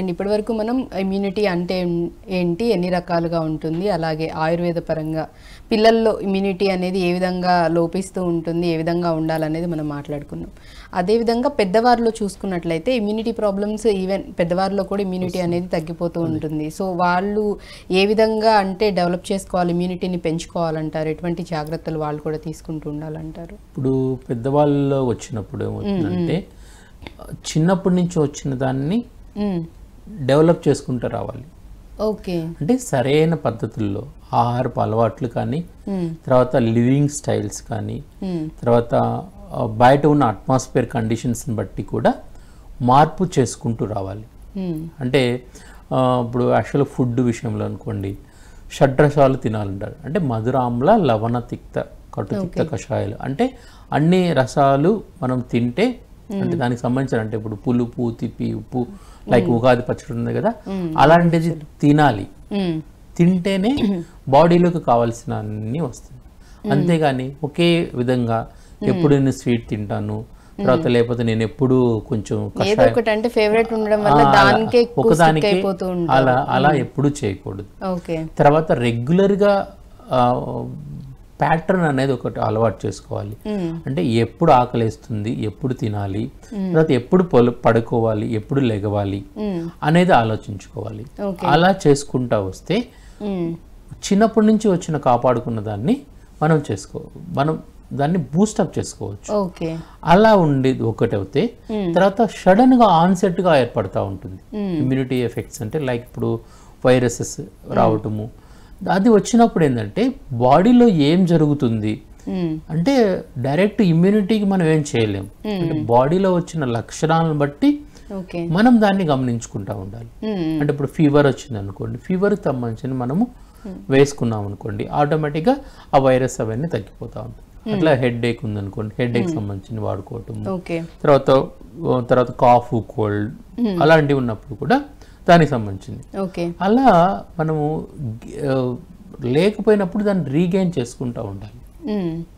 and ఇప్పటివరకు మనం immunity అంటే ఏంటి ఎన్ని రకాలుగా ఉంటుంది అలాగే ఆయుర్వేద పరంగా పిల్లల్లో ఇమ్యూనిటీ అనేది ఏ విధంగా లోపిస్తూ ఉంటుంది ఏ విధంగా ఉండాలనేది మనం మాట్లాడుకున్నాం అదేవిధంగా పెద్దవారిలో చూసుకున్నట్లయితే ఇమ్యూనిటీ ప్రాబ్లమ్స్ ఈవెన్ పెద్దవారిలో కూడా ఇమ్యూనిటీ అనేది తగ్గిపోతూ ఉంటుంది సో వాళ్ళు ఏ విధంగా అంటే డెవలప్ చేసుకోవాలి ఇమ్యూనిటీని పెంచుకోవాలంటారు ఎటువంటి జాగ్రత్తలు వాళ్ళు కూడా తీసుకుంటూ ఉండాలంటారు ఇప్పుడు పెద్దవాళ్ళలో వచ్చినప్పుడు ఏమవుతుందంటే చిన్నప్పటి నుంచి వచ్చిన దాన్ని డెవలప్ చేసుకుంటూ రావాలి ఓకే అంటే సరైన పద్ధతుల్లో ఆహారపు అలవాట్లు కానీ తర్వాత లివింగ్ స్టైల్స్ కానీ తర్వాత బయట ఉన్న అట్మాస్ఫియర్ కండిషన్స్ని బట్టి కూడా మార్పు చేసుకుంటూ రావాలి అంటే ఇప్పుడు యాక్చువల్ ఫుడ్ విషయంలో అనుకోండి షడ్రసాలు తినాలంటారు అంటే మధురామ్ల లవణ తిక్త తిక్త కషాయాలు అంటే అన్ని రసాలు మనం తింటే అంటే దానికి సంబంధించిన అంటే ఇప్పుడు పులుపు తిప్పి ఉప్పు లైక్ ఉగాది పచ్చడి ఉంది కదా అలాంటిది తినాలి తింటేనే బాడీలోకి కావాల్సిన అన్ని వస్తుంది అంతేగాని ఒకే విధంగా ఎప్పుడు నేను స్వీట్ తింటాను తర్వాత లేకపోతే నేను ఎప్పుడు కొంచెం ఫేవరెట్ ఒకదానికి అలా అలా ఎప్పుడు చేయకూడదు తర్వాత రెగ్యులర్ గా ప్యాటర్న్ అనేది ఒకటి అలవాటు చేసుకోవాలి అంటే ఎప్పుడు ఆకలిస్తుంది ఎప్పుడు తినాలి తర్వాత ఎప్పుడు పడుకోవాలి ఎప్పుడు లెగవాలి అనేది ఆలోచించుకోవాలి అలా చేసుకుంటా వస్తే చిన్నప్పటి నుంచి వచ్చిన కాపాడుకున్న దాన్ని మనం చేసుకో మనం దాన్ని బూస్టప్ చేసుకోవచ్చు అలా ఉండేది ఒకటైతే తర్వాత సడన్ గా ఆన్సెట్ గా ఏర్పడతా ఉంటుంది ఇమ్యూనిటీ ఎఫెక్ట్స్ అంటే లైక్ ఇప్పుడు వైరసెస్ రావటము అది వచ్చినప్పుడు ఏంటంటే బాడీలో ఏం జరుగుతుంది అంటే డైరెక్ట్ ఇమ్యూనిటీకి మనం ఏం చేయలేం అంటే బాడీలో వచ్చిన లక్షణాలను బట్టి మనం దాన్ని గమనించుకుంటా ఉండాలి అంటే ఇప్పుడు ఫీవర్ వచ్చింది అనుకోండి ఫీవర్ సంబంధించిన మనము వేసుకున్నాం అనుకోండి ఆటోమేటిక్ గా ఆ వైరస్ అవన్నీ తగ్గిపోతా ఉంటాయి అట్లా హెడ్ ఏక్ ఉందనుకోండి హెడ్ ఏక్ సంబంధించిన వాడుకోవటం తర్వాత తర్వాత కాఫ్ కోల్డ్ అలాంటివి ఉన్నప్పుడు కూడా దానికి సంబంధించింది ఓకే అలా మనము లేకపోయినప్పుడు దాన్ని రీగెయిన్ చేసుకుంటూ ఉండాలి